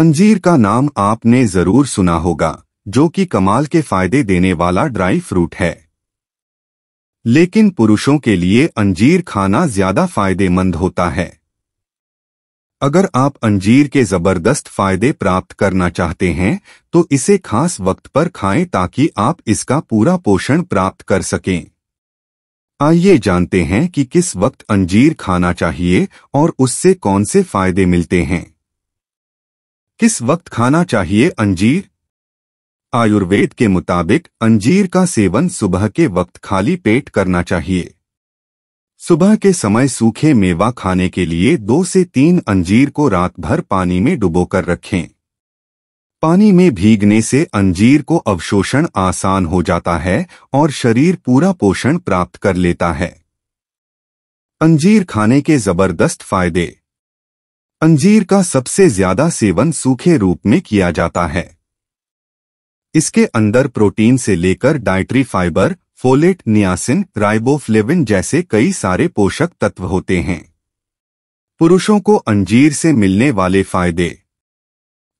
अंजीर का नाम आपने जरूर सुना होगा जो कि कमाल के फायदे देने वाला ड्राई फ्रूट है लेकिन पुरुषों के लिए अंजीर खाना ज्यादा फायदेमंद होता है अगर आप अंजीर के जबरदस्त फायदे प्राप्त करना चाहते हैं तो इसे खास वक्त पर खाएं ताकि आप इसका पूरा पोषण प्राप्त कर सकें आइए जानते हैं कि किस वक्त अंजीर खाना चाहिए और उससे कौन से फायदे मिलते हैं किस वक्त खाना चाहिए अंजीर आयुर्वेद के मुताबिक अंजीर का सेवन सुबह के वक्त खाली पेट करना चाहिए सुबह के समय सूखे मेवा खाने के लिए दो से तीन अंजीर को रात भर पानी में डुबोकर रखें पानी में भीगने से अंजीर को अवशोषण आसान हो जाता है और शरीर पूरा पोषण प्राप्त कर लेता है अंजीर खाने के जबरदस्त फायदे अंजीर का सबसे ज्यादा सेवन सूखे रूप में किया जाता है इसके अंदर प्रोटीन से लेकर dietary fibre folate niacin riboflavin जैसे कई सारे पोषक तत्व होते हैं पुरुषों को अंजीर से मिलने वाले फायदे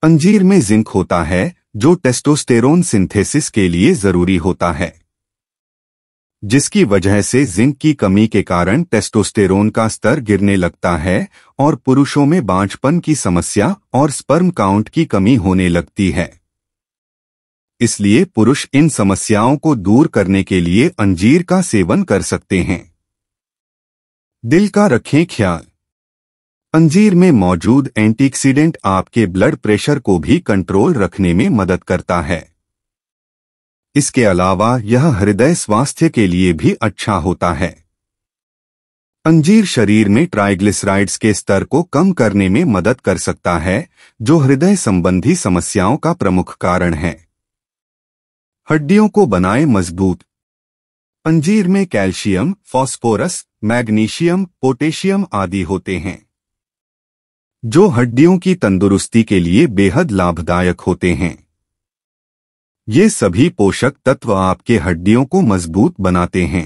अंजीर में जिंक होता है जो टेस्टोस्टेरोन सिंथेसिस के लिए जरूरी होता है जिसकी वजह से जिंक की कमी के कारण टेस्टोस्टेरोन का स्तर गिरने लगता है और पुरुषों में बांझपन की समस्या और स्पर्म काउंट की कमी होने लगती है इसलिए पुरुष इन समस्याओं को दूर करने के लिए अंजीर का सेवन कर सकते हैं दिल का रखें ख्याल अंजीर में मौजूद एंटीक्सीडेंट आपके ब्लड प्रेशर को भी कंट्रोल रखने में मदद करता है इसके अलावा यह हृदय स्वास्थ्य के लिए भी अच्छा होता है अंजीर शरीर में ट्राइग्लिसराइड्स के स्तर को कम करने में मदद कर सकता है जो हृदय संबंधी समस्याओं का प्रमुख कारण है हड्डियों को बनाए मजबूत अंजीर में कैल्शियम फास्फोरस मैग्नीशियम पोटेशियम आदि होते हैं जो हड्डियों की तंदुरुस्ती के लिए बेहद लाभदायक होते हैं ये सभी पोषक तत्व आपके हड्डियों को मजबूत बनाते हैं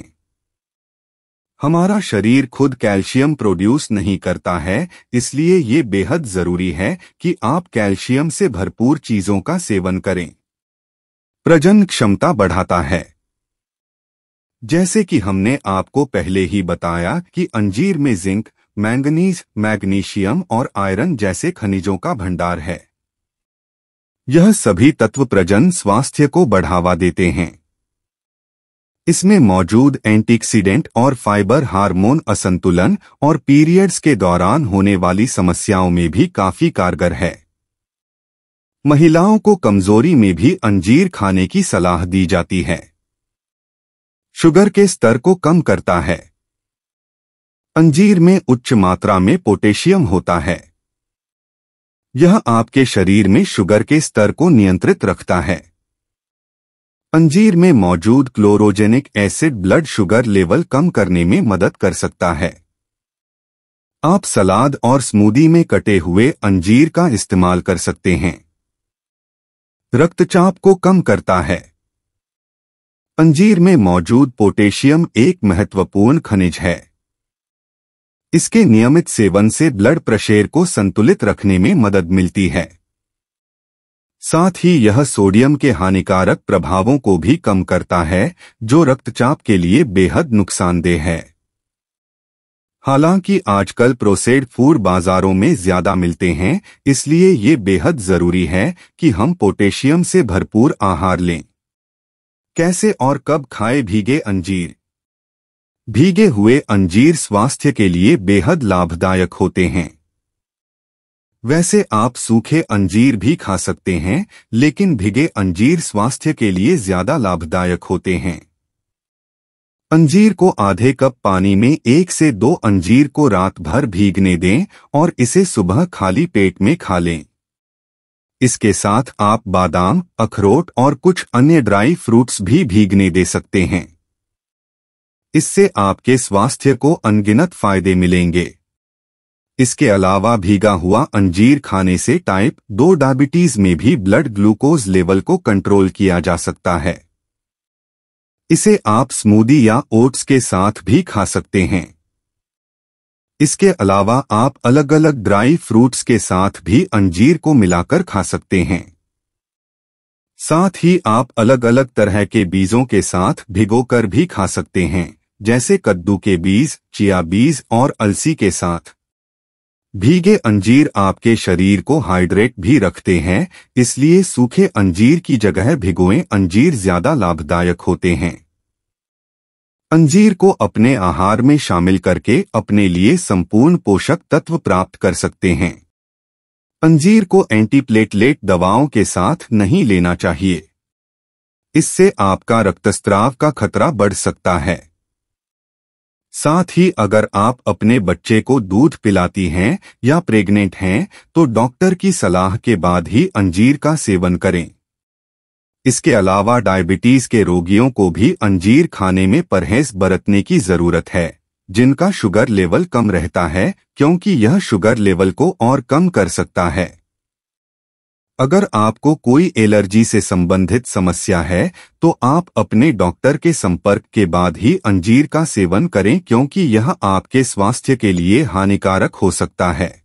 हमारा शरीर खुद कैल्शियम प्रोड्यूस नहीं करता है इसलिए ये बेहद जरूरी है कि आप कैल्शियम से भरपूर चीजों का सेवन करें प्रजन क्षमता बढ़ाता है जैसे कि हमने आपको पहले ही बताया कि अंजीर में जिंक मैंगनीज मैग्नीशियम और आयरन जैसे खनिजों का भंडार है यह सभी तत्व प्रजन स्वास्थ्य को बढ़ावा देते हैं इसमें मौजूद एंटीक्सीडेंट और फाइबर हार्मोन असंतुलन और पीरियड्स के दौरान होने वाली समस्याओं में भी काफी कारगर है महिलाओं को कमजोरी में भी अंजीर खाने की सलाह दी जाती है शुगर के स्तर को कम करता है अंजीर में उच्च मात्रा में पोटेशियम होता है यह आपके शरीर में शुगर के स्तर को नियंत्रित रखता है अंजीर में मौजूद chlorogenic acid blood sugar level कम करने में मदद कर सकता है आप सलाद और स्मूदी में कटे हुए अंजीर का इस्तेमाल कर सकते हैं रक्तचाप को कम करता है अंजीर में मौजूद पोटेशियम एक महत्वपूर्ण खनिज है इसके नियमित सेवन से ब्लड प्रेशर को संतुलित रखने में मदद मिलती है साथ ही यह सोडियम के हानिकारक प्रभावों को भी कम करता है जो रक्तचाप के लिए बेहद नुकसानदेह है हालांकि आजकल प्रोसेड फूड बाजारों में ज्यादा मिलते हैं इसलिए ये बेहद जरूरी है कि हम पोटेशियम से भरपूर आहार लें कैसे और कब खाएं भीगे अंजीर भीगे हुए अंजीर स्वास्थ्य के लिए बेहद लाभदायक होते हैं वैसे आप सूखे अंजीर भी खा सकते हैं लेकिन भीगे अंजीर स्वास्थ्य के लिए ज्यादा लाभदायक होते हैं अंजीर को आधे कप पानी में एक से दो अंजीर को रात भर भीगने दें और इसे सुबह खाली पेट में खा लें इसके साथ आप बादाम अखरोट और कुछ अन्य ड्राई फ्रूट्स भी भीगने दे सकते हैं इससे आपके स्वास्थ्य को अनगिनत फायदे मिलेंगे इसके अलावा भीगा हुआ अंजीर खाने से टाइप दो डायबिटीज में भी ब्लड ग्लूकोज लेवल को कंट्रोल किया जा सकता है इसे आप स्मूदी या ओट्स के साथ भी खा सकते हैं इसके अलावा आप अलग अलग ड्राई फ्रूट्स के साथ भी अंजीर को मिलाकर खा सकते हैं साथ ही आप अलग अलग तरह के बीजों के साथ भिगोकर भी खा सकते हैं जैसे कद्दू के बीज चिया बीज और अलसी के साथ भीगे अंजीर आपके शरीर को हाइड्रेट भी रखते हैं इसलिए सूखे अंजीर की जगह भिगोए अंजीर ज्यादा लाभदायक होते हैं अंजीर को अपने आहार में शामिल करके अपने लिए संपूर्ण पोषक तत्व प्राप्त कर सकते हैं अंजीर को एंटीप्लेटलेट दवाओं के साथ नहीं लेना चाहिए इससे आपका रक्तस्राव का खतरा बढ़ सकता है साथ ही अगर आप अपने बच्चे को दूध पिलाती हैं या प्रेग्नेंट हैं तो डॉक्टर की सलाह के बाद ही अंजीर का सेवन करें इसके अलावा डायबिटीज के रोगियों को भी अंजीर खाने में परहेज बरतने की जरूरत है जिनका शुगर लेवल कम रहता है क्योंकि यह शुगर लेवल को और कम कर सकता है अगर आपको कोई एलर्जी से संबंधित समस्या है तो आप अपने डॉक्टर के संपर्क के बाद ही अंजीर का सेवन करें क्योंकि यह आपके स्वास्थ्य के लिए हानिकारक हो सकता है